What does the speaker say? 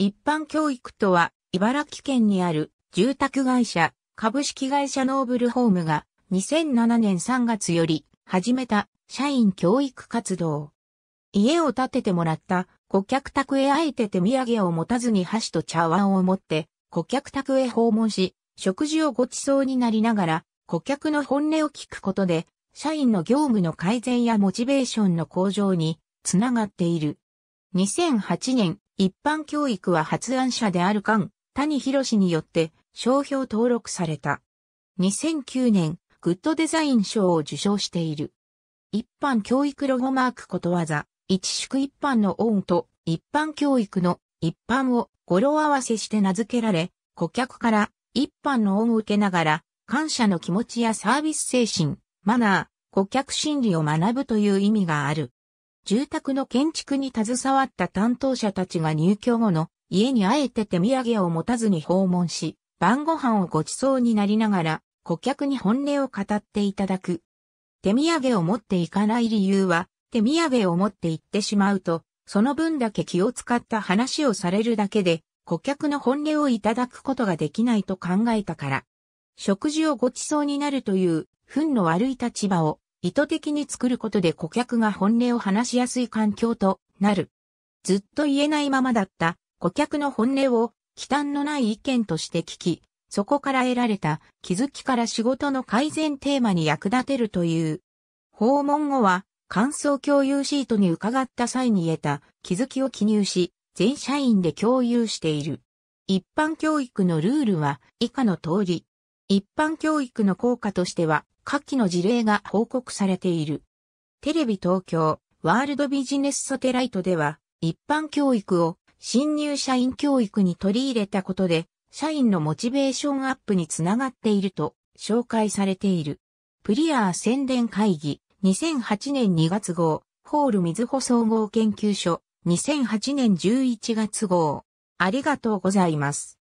一般教育とは、茨城県にある住宅会社、株式会社ノーブルホームが2007年3月より始めた社員教育活動。家を建ててもらった顧客宅へあえて手土産を持たずに箸と茶碗を持って顧客宅へ訪問し、食事をご馳走になりながら顧客の本音を聞くことで、社員の業務の改善やモチベーションの向上につながっている。2008年一般教育は発案者である菅谷博士によって商標登録された。2009年、グッドデザイン賞を受賞している。一般教育ロゴマークことわざ、一宿一般の恩と一般教育の一般を語呂合わせして名付けられ、顧客から一般の恩を受けながら、感謝の気持ちやサービス精神、マナー、顧客心理を学ぶという意味がある。住宅の建築に携わった担当者たちが入居後の家にあえて手土産を持たずに訪問し、晩ご飯をご馳走になりながら、顧客に本音を語っていただく。手土産を持っていかない理由は、手土産を持って行ってしまうと、その分だけ気を使った話をされるだけで、顧客の本音をいただくことができないと考えたから。食事をご馳走になるという、糞の悪い立場を意図的に作ることで顧客が本音を話しやすい環境となる。ずっと言えないままだった顧客の本音を忌憚のない意見として聞き、そこから得られた気づきから仕事の改善テーマに役立てるという。訪問後は感想共有シートに伺った際に得た気づきを記入し、全社員で共有している。一般教育のルールは以下の通り。一般教育の効果としては、下記の事例が報告されている。テレビ東京ワールドビジネスソテライトでは一般教育を新入社員教育に取り入れたことで社員のモチベーションアップにつながっていると紹介されている。プリアー宣伝会議2008年2月号ホール水穂総合研究所2008年11月号ありがとうございます。